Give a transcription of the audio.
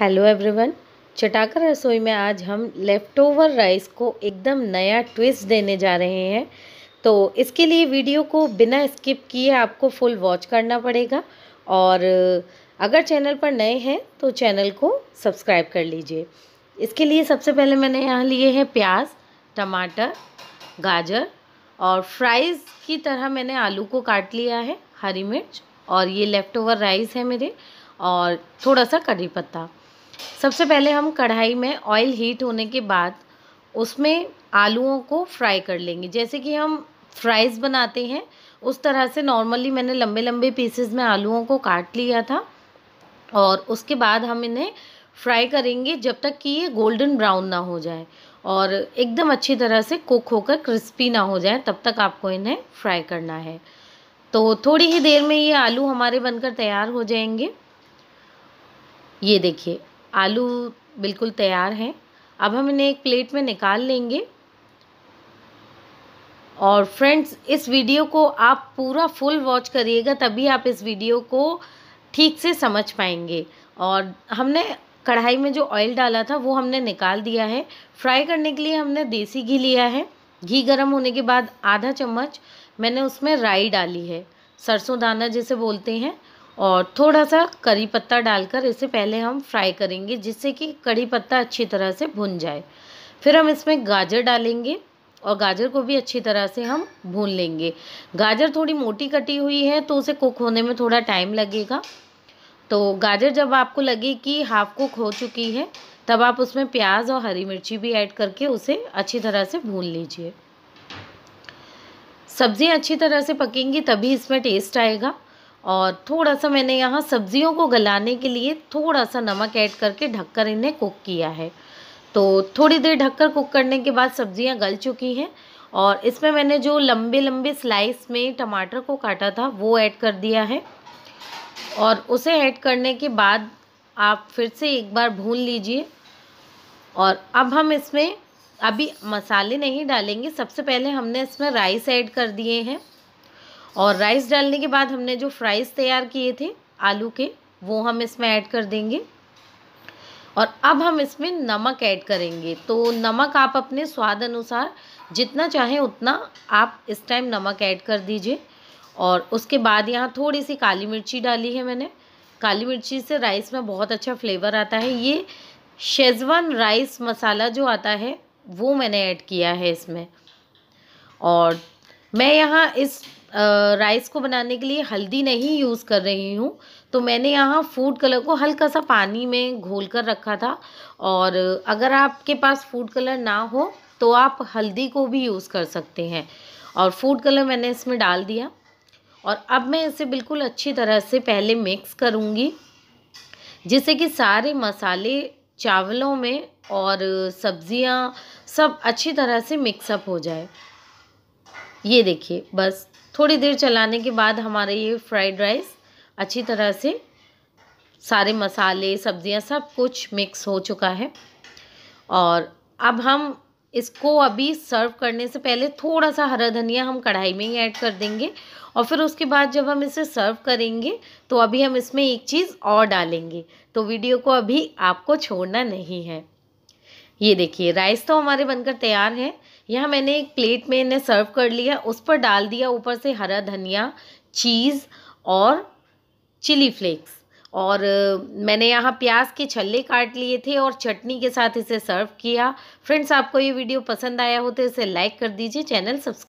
hello everyone चटाकर रसोई में आज हम लेफ़्ट ओवर राइस को एकदम नया ट्विस्ट देने जा रहे हैं तो इसके लिए वीडियो को बिना स्किप किए आपको फुल वॉच करना पड़ेगा और अगर चैनल पर नए हैं तो चैनल को सब्सक्राइब कर लीजिए इसके लिए सबसे पहले मैंने यहाँ लिए हैं प्याज टमाटर गाजर और फ्राइज़ की तरह मैंने आलू को काट लिया है हरी मिर्च और ये लेफ़्ट ओवर राइस है मेरे और थोड़ा सा कड़ी पत्ता सबसे पहले हम कढ़ाई में ऑयल हीट होने के बाद उसमें आलूओं को फ्राई कर लेंगे जैसे कि हम फ्राइज़ बनाते हैं उस तरह से नॉर्मली मैंने लंबे लंबे पीसेस में आलूओं को काट लिया था और उसके बाद हम इन्हें फ्राई करेंगे जब तक कि ये गोल्डन ब्राउन ना हो जाए और एकदम अच्छी तरह से कुक होकर क्रिस्पी ना हो जाए तब तक आपको इन्हें फ्राई करना है तो थोड़ी ही देर में ये आलू हमारे बनकर तैयार हो जाएंगे ये देखिए आलू बिल्कुल तैयार हैं अब हम इन्हें एक प्लेट में निकाल लेंगे और फ्रेंड्स इस वीडियो को आप पूरा फुल वॉच करिएगा तभी आप इस वीडियो को ठीक से समझ पाएंगे और हमने कढ़ाई में जो ऑयल डाला था वो हमने निकाल दिया है फ्राई करने के लिए हमने देसी घी लिया है घी गर्म होने के बाद आधा चम्मच मैंने उसमें राई डाली है सरसों दाना जिसे बोलते हैं और थोड़ा सा करी पत्ता डालकर इसे पहले हम फ्राई करेंगे जिससे कि कड़ी पत्ता अच्छी तरह से भुन जाए फिर हम इसमें गाजर डालेंगे और गाजर को भी अच्छी तरह से हम भून लेंगे गाजर थोड़ी मोटी कटी हुई है तो उसे कुक होने में थोड़ा टाइम लगेगा तो गाजर जब आपको लगे कि हाफ कुक हो चुकी है तब आप उसमें प्याज और हरी मिर्ची भी ऐड करके उसे अच्छी तरह से भून लीजिए सब्ज़ियाँ अच्छी तरह से पकेंगी तभी इसमें टेस्ट आएगा और थोड़ा सा मैंने यहाँ सब्जियों को गलाने के लिए थोड़ा सा नमक ऐड करके ढककर इन्हें कुक किया है तो थोड़ी देर ढककर कुक करने के बाद सब्जियाँ गल चुकी हैं और इसमें मैंने जो लंबे लंबे स्लाइस में टमाटर को काटा था वो ऐड कर दिया है और उसे ऐड करने के बाद आप फिर से एक बार भून लीजिए और अब हम इसमें अभी मसाले नहीं डालेंगे सबसे पहले हमने इसमें राइस ऐड कर दिए हैं और राइस डालने के बाद हमने जो फ्राइज़ तैयार किए थे आलू के वो हम इसमें ऐड कर देंगे और अब हम इसमें नमक ऐड करेंगे तो नमक आप अपने स्वाद अनुसार जितना चाहें उतना आप इस टाइम नमक ऐड कर दीजिए और उसके बाद यहाँ थोड़ी सी काली मिर्ची डाली है मैंने काली मिर्ची से राइस में बहुत अच्छा फ्लेवर आता है ये शेजवान राइस मसाला जो आता है वो मैंने ऐड किया है इसमें और मैं यहाँ इस राइस को बनाने के लिए हल्दी नहीं यूज़ कर रही हूँ तो मैंने यहाँ फूड कलर को हल्का सा पानी में घोल कर रखा था और अगर आपके पास फूड कलर ना हो तो आप हल्दी को भी यूज़ कर सकते हैं और फूड कलर मैंने इसमें डाल दिया और अब मैं इसे बिल्कुल अच्छी तरह से पहले मिक्स करूँगी जिससे कि सारे मसाले चावलों में और सब्ज़ियाँ सब अच्छी तरह से मिक्सअप हो जाए ये देखिए बस थोड़ी देर चलाने के बाद हमारे ये फ्राइड राइस अच्छी तरह से सारे मसाले सब्जियां सब कुछ मिक्स हो चुका है और अब हम इसको अभी सर्व करने से पहले थोड़ा सा हरा धनिया हम कढ़ाई में ही ऐड कर देंगे और फिर उसके बाद जब हम इसे सर्व करेंगे तो अभी हम इसमें एक चीज़ और डालेंगे तो वीडियो को अभी आपको छोड़ना नहीं है ये देखिए राइस तो हमारे बनकर तैयार है यहाँ मैंने एक प्लेट में इन्हें सर्व कर लिया उस पर डाल दिया ऊपर से हरा धनिया चीज़ और चिली फ्लेक्स और मैंने यहाँ प्याज के छल्ले काट लिए थे और चटनी के साथ इसे सर्व किया फ्रेंड्स आपको ये वीडियो पसंद आया हो तो इसे लाइक कर दीजिए चैनल सब्सक्राइब